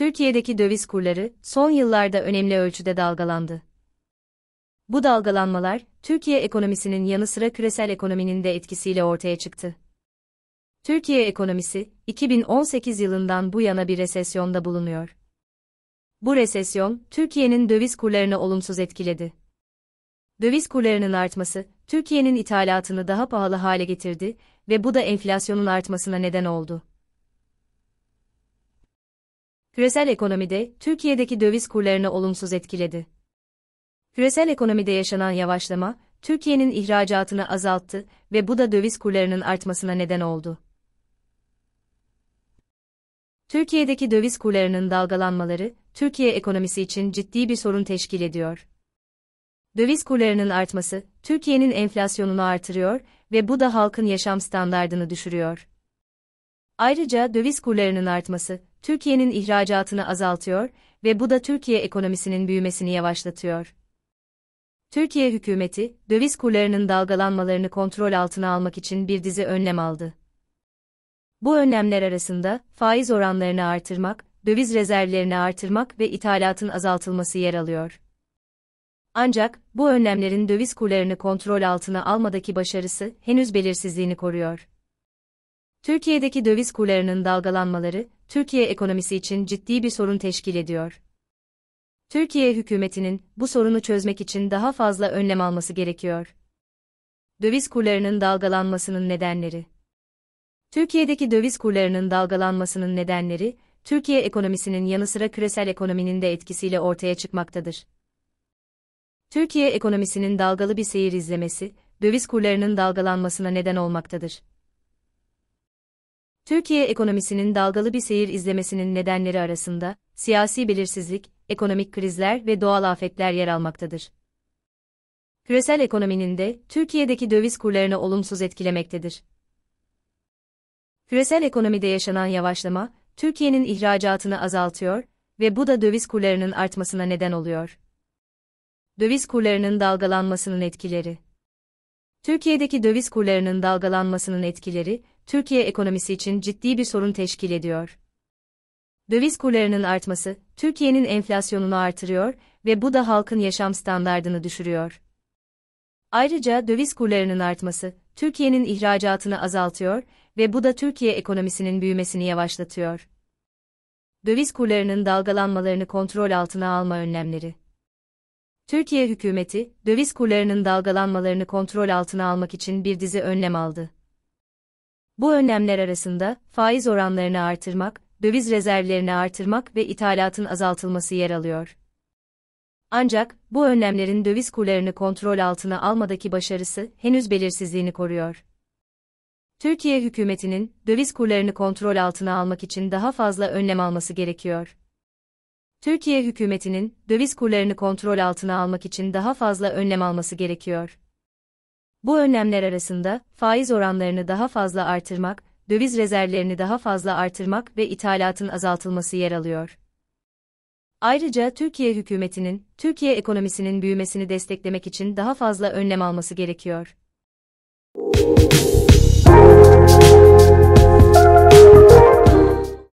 Türkiye'deki döviz kurları son yıllarda önemli ölçüde dalgalandı. Bu dalgalanmalar Türkiye ekonomisinin yanı sıra küresel ekonominin de etkisiyle ortaya çıktı. Türkiye ekonomisi 2018 yılından bu yana bir resesyonda bulunuyor. Bu resesyon Türkiye'nin döviz kurlarını olumsuz etkiledi. Döviz kurlarının artması Türkiye'nin ithalatını daha pahalı hale getirdi ve bu da enflasyonun artmasına neden oldu küresel ekonomide Türkiye'deki döviz kurlarını olumsuz etkiledi. Küresel ekonomide yaşanan yavaşlama, Türkiye'nin ihracatını azalttı ve bu da döviz kurlarının artmasına neden oldu. Türkiye'deki döviz kurlarının dalgalanmaları, Türkiye ekonomisi için ciddi bir sorun teşkil ediyor. Döviz kurlarının artması, Türkiye'nin enflasyonunu artırıyor ve bu da halkın yaşam standardını düşürüyor. Ayrıca döviz kurlarının artması, Türkiye'nin ihracatını azaltıyor ve bu da Türkiye ekonomisinin büyümesini yavaşlatıyor. Türkiye hükümeti, döviz kurlarının dalgalanmalarını kontrol altına almak için bir dizi önlem aldı. Bu önlemler arasında faiz oranlarını artırmak, döviz rezervlerini artırmak ve ithalatın azaltılması yer alıyor. Ancak bu önlemlerin döviz kurlarını kontrol altına almadaki başarısı henüz belirsizliğini koruyor. Türkiye'deki döviz kurlarının dalgalanmaları Türkiye ekonomisi için ciddi bir sorun teşkil ediyor. Türkiye hükümetinin bu sorunu çözmek için daha fazla önlem alması gerekiyor. Döviz kurlarının dalgalanmasının nedenleri Türkiye'deki döviz kurlarının dalgalanmasının nedenleri, Türkiye ekonomisinin yanı sıra küresel ekonominin de etkisiyle ortaya çıkmaktadır. Türkiye ekonomisinin dalgalı bir seyir izlemesi, döviz kurlarının dalgalanmasına neden olmaktadır. Türkiye ekonomisinin dalgalı bir seyir izlemesinin nedenleri arasında siyasi belirsizlik, ekonomik krizler ve doğal afetler yer almaktadır. Küresel ekonominin de Türkiye'deki döviz kurlarını olumsuz etkilemektedir. Küresel ekonomide yaşanan yavaşlama, Türkiye'nin ihracatını azaltıyor ve bu da döviz kurlarının artmasına neden oluyor. Döviz kurlarının dalgalanmasının etkileri Türkiye'deki döviz kurlarının dalgalanmasının etkileri, Türkiye ekonomisi için ciddi bir sorun teşkil ediyor. Döviz kurlarının artması, Türkiye'nin enflasyonunu artırıyor ve bu da halkın yaşam standartını düşürüyor. Ayrıca döviz kurlarının artması, Türkiye'nin ihracatını azaltıyor ve bu da Türkiye ekonomisinin büyümesini yavaşlatıyor. Döviz kurlarının dalgalanmalarını kontrol altına alma önlemleri. Türkiye hükümeti, döviz kurlarının dalgalanmalarını kontrol altına almak için bir dizi önlem aldı. Bu önlemler arasında faiz oranlarını artırmak, döviz rezervlerini artırmak ve ithalatın azaltılması yer alıyor. Ancak bu önlemlerin döviz kurlarını kontrol altına almadaki başarısı henüz belirsizliğini koruyor. Türkiye hükümetinin döviz kurlarını kontrol altına almak için daha fazla önlem alması gerekiyor. Türkiye hükümetinin döviz kurlarını kontrol altına almak için daha fazla önlem alması gerekiyor. Bu önlemler arasında faiz oranlarını daha fazla artırmak, döviz rezervlerini daha fazla artırmak ve ithalatın azaltılması yer alıyor. Ayrıca Türkiye hükümetinin Türkiye ekonomisinin büyümesini desteklemek için daha fazla önlem alması gerekiyor.